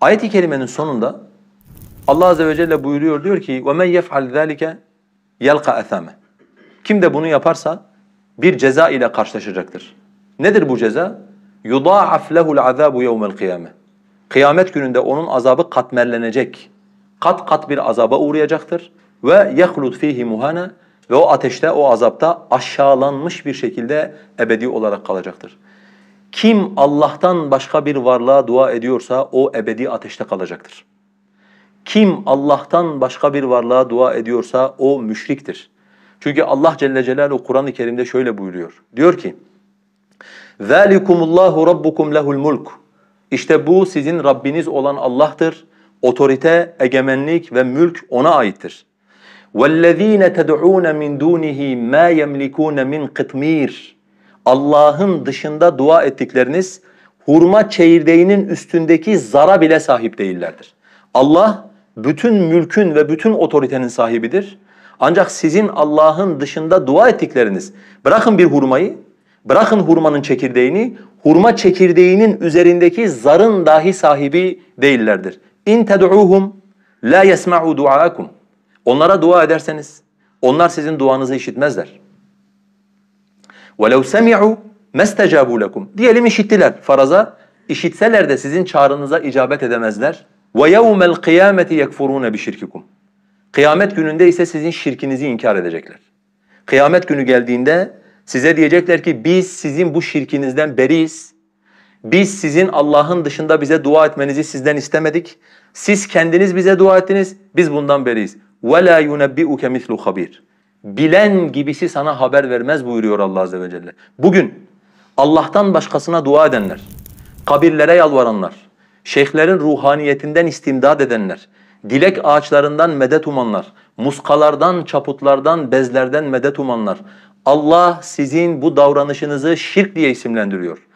Ayet-i kerimenin sonunda Allah azze ve celle buyuruyor diyor ki وَمَنْ يَفْعَلْ ذَٰلِكَ يَلْقَ اَثَامَ Kim de bunu yaparsa bir ceza ile karşılaşacaktır. Nedir bu ceza? يُضَاعَفْ لَهُ الْعَذَابُ يَوْمَ الْقِيَامَةِ Kıyamet gününde onun azabı katmerlenecek. Kat kat bir azaba uğrayacaktır. Ve يَخْلُدْ fihi muhana Ve o ateşte, o azapta aşağılanmış bir şekilde ebedi olarak kalacaktır. Kim Allah'tan başka bir varlığa dua ediyorsa o ebedi ateşte kalacaktır. Kim Allah'tan başka bir varlığa dua ediyorsa o müşriktir. Çünkü Allah Celle Celaluhu Kur'an-ı Kerim'de şöyle buyuruyor. Diyor ki: "Zalikumullahu rabbukum lehul mulk." İşte bu sizin Rabbiniz olan Allah'tır. Otorite, egemenlik ve mülk ona aittir. وَالَّذ۪ينَ تَدْعُونَ مِنْ دُونِهِ مَا يَمْلِكُونَ مِنْ قِطْمِيرٍ Allah'ın dışında dua ettikleriniz hurma çekirdeğinin üstündeki zara bile sahip değillerdir. Allah bütün mülkün ve bütün otoritenin sahibidir. Ancak sizin Allah'ın dışında dua ettikleriniz, bırakın bir hurmayı, bırakın hurmanın çekirdeğini, hurma çekirdeğinin üzerindeki zarın dahi sahibi değillerdir. İn ted'uhum la yesma'u du'aakum. Onlara dua ederseniz onlar sizin duanızı işitmezler. وَلَوْ سَمِعُوا مَسْتَجَابُوا لَكُمْ Diyelim işittiler faraza. İşitseler de sizin çağrınıza icabet edemezler. وَيَوْمَ الْقِيَامَةِ يَكْفُرُونَ بِشِرْكِكُمْ Kıyamet gününde ise sizin şirkinizi inkar edecekler. Kıyamet günü geldiğinde size diyecekler ki biz sizin bu şirkinizden beriyiz. Biz sizin Allah'ın dışında bize dua etmenizi sizden istemedik. Siz kendiniz bize dua ettiniz. Biz bundan beriyiz. وَلَا يُنَبِّئُكَ مِثْلُ خَبِيرٍ bilen gibisi sana haber vermez buyuruyor Allah Azze ve Celle. Bugün Allah'tan başkasına dua edenler, kabirlere yalvaranlar, şeyhlerin ruhaniyetinden istimdad edenler, dilek ağaçlarından medet umanlar, muskalardan, çaputlardan, bezlerden medet umanlar. Allah sizin bu davranışınızı şirk diye isimlendiriyor.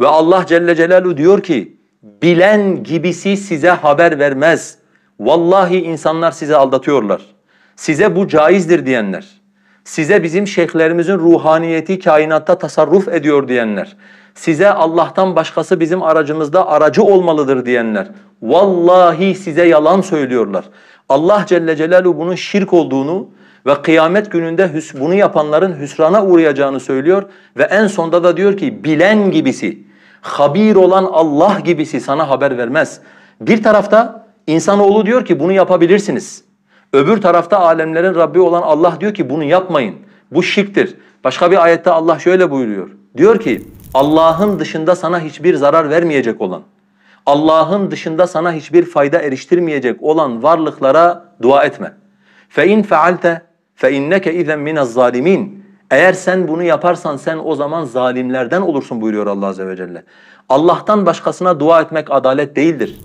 Ve Allah Celle Celaluhu diyor ki, bilen gibisi size haber vermez. Vallahi insanlar sizi aldatıyorlar. Size bu caizdir diyenler, size bizim şeyhlerimizin ruhaniyeti kainatta tasarruf ediyor diyenler, size Allah'tan başkası bizim aracımızda aracı olmalıdır diyenler, vallahi size yalan söylüyorlar. Allah Celle Celaluhu bunun şirk olduğunu ve kıyamet gününde bunu yapanların hüsrana uğrayacağını söylüyor ve en sonda da diyor ki bilen gibisi, habir olan Allah gibisi sana haber vermez. Bir tarafta insanoğlu diyor ki bunu yapabilirsiniz. Öbür tarafta alemlerin Rabbi olan Allah diyor ki bunu yapmayın. Bu şirktir. Başka bir ayette Allah şöyle buyuruyor. Diyor ki Allah'ın dışında sana hiçbir zarar vermeyecek olan, Allah'ın dışında sana hiçbir fayda eriştirmeyecek olan varlıklara dua etme. فَاِنْ فَعَلْتَ فَاِنَّكَ اِذَنْ مِنَ الظَّالِمِينَ Eğer sen bunu yaparsan sen o zaman zalimlerden olursun buyuruyor Allah Azze ve Celle. Allah'tan başkasına dua etmek adalet değildir.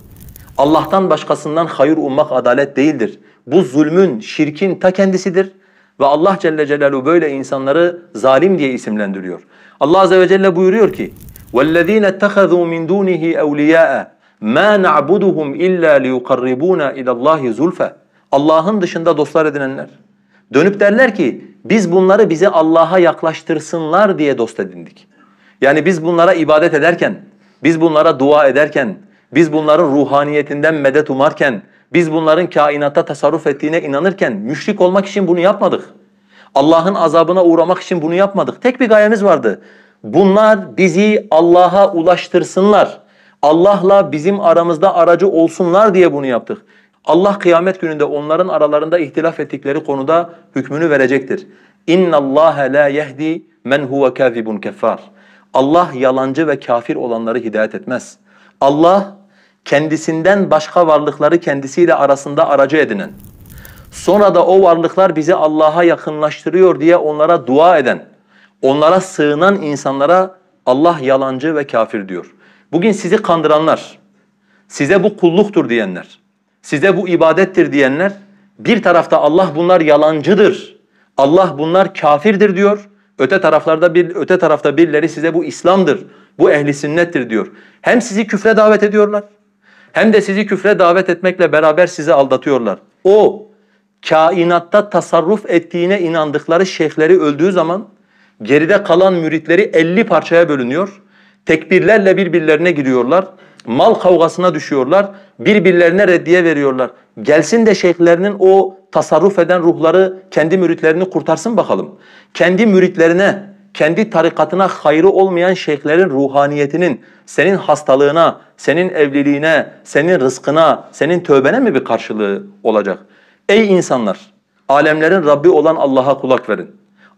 Allah'tan başkasından hayır ummak adalet değildir. Bu zulmün, şirkin ta kendisidir. Ve Allah Celle Celaluhu böyle insanları zalim diye isimlendiriyor. Allah Azze ve Celle buyuruyor ki وَالَّذ۪ينَ اتَّخَذُوا مِنْ دُونِهِ اَوْلِيَاءَ مَا نَعْبُدُهُمْ اِلَّا لِيُقَرِّبُونَ اِلَى اللّٰهِ زُلْفَ Allah'ın dışında dostlar edinenler. Dönüp derler ki biz bunları bize Allah'a yaklaştırsınlar diye dost edindik. Yani biz bunlara ibadet ederken, biz bunlara dua ederken, biz bunların ruhaniyetinden medet umarken, biz bunların kainatta tasarruf ettiğine inanırken müşrik olmak için bunu yapmadık. Allah'ın azabına uğramak için bunu yapmadık. Tek bir gayemiz vardı. Bunlar bizi Allah'a ulaştırsınlar. Allah'la bizim aramızda aracı olsunlar diye bunu yaptık. Allah kıyamet gününde onların aralarında ihtilaf ettikleri konuda hükmünü verecektir. İnna Allah la yehdi men huve kazibun keffar. Allah yalancı ve kafir olanları hidayet etmez. Allah kendisinden başka varlıkları kendisiyle arasında aracı edinen, sonra da o varlıklar bizi Allah'a yakınlaştırıyor diye onlara dua eden, onlara sığınan insanlara Allah yalancı ve kafir diyor. Bugün sizi kandıranlar, size bu kulluktur diyenler, size bu ibadettir diyenler, bir tarafta Allah bunlar yalancıdır, Allah bunlar kafirdir diyor. Öte taraflarda bir öte tarafta birileri size bu İslam'dır, bu ehli sünnettir diyor. Hem sizi küfre davet ediyorlar, hem de sizi küfre davet etmekle beraber sizi aldatıyorlar. O kainatta tasarruf ettiğine inandıkları şeyhleri öldüğü zaman geride kalan müritleri 50 parçaya bölünüyor. Tekbirlerle birbirlerine giriyorlar. Mal kavgasına düşüyorlar. Birbirlerine reddiye veriyorlar. Gelsin de şeyhlerinin o tasarruf eden ruhları kendi müritlerini kurtarsın bakalım. Kendi müritlerine kendi tarikatına hayrı olmayan şeyhlerin ruhaniyetinin senin hastalığına, senin evliliğine, senin rızkına, senin tövbene mi bir karşılığı olacak? Ey insanlar! Alemlerin Rabbi olan Allah'a kulak verin.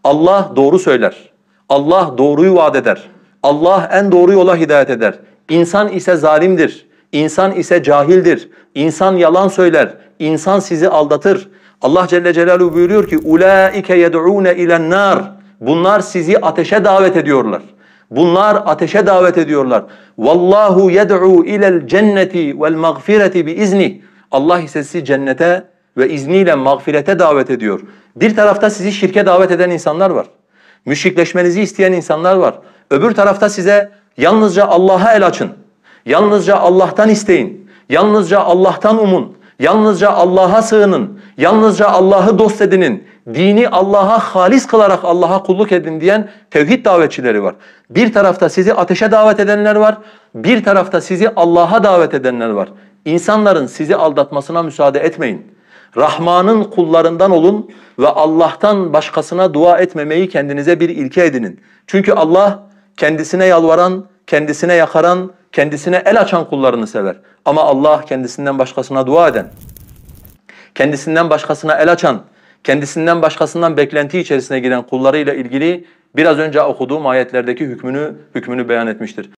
Allah doğru söyler. Allah doğruyu vaat eder. Allah en doğru yola hidayet eder. İnsan ise zalimdir. İnsan ise cahildir. İnsan yalan söyler. İnsan sizi aldatır. Allah Celle Celaluhu buyuruyor ki: "Ulaike yed'un ilen nar." Bunlar sizi ateşe davet ediyorlar. Bunlar ateşe davet ediyorlar. Vallahu yed'u ilel cenneti vel mağfireti bi izni. Allah ise sizi cennete ve izniyle mağfirete davet ediyor. Bir tarafta sizi şirke davet eden insanlar var. Müşrikleşmenizi isteyen insanlar var. Öbür tarafta size yalnızca Allah'a el açın. Yalnızca Allah'tan isteyin. Yalnızca Allah'tan umun. Yalnızca Allah'a sığının, yalnızca Allah'ı dost edinin, dini Allah'a halis kılarak Allah'a kulluk edin diyen tevhid davetçileri var. Bir tarafta sizi ateşe davet edenler var, bir tarafta sizi Allah'a davet edenler var. İnsanların sizi aldatmasına müsaade etmeyin. Rahman'ın kullarından olun ve Allah'tan başkasına dua etmemeyi kendinize bir ilke edinin. Çünkü Allah kendisine yalvaran, kendisine yakaran, kendisine el açan kullarını sever. Ama Allah kendisinden başkasına dua eden, kendisinden başkasına el açan, kendisinden başkasından beklenti içerisine giren kullarıyla ilgili biraz önce okuduğum ayetlerdeki hükmünü hükmünü beyan etmiştir.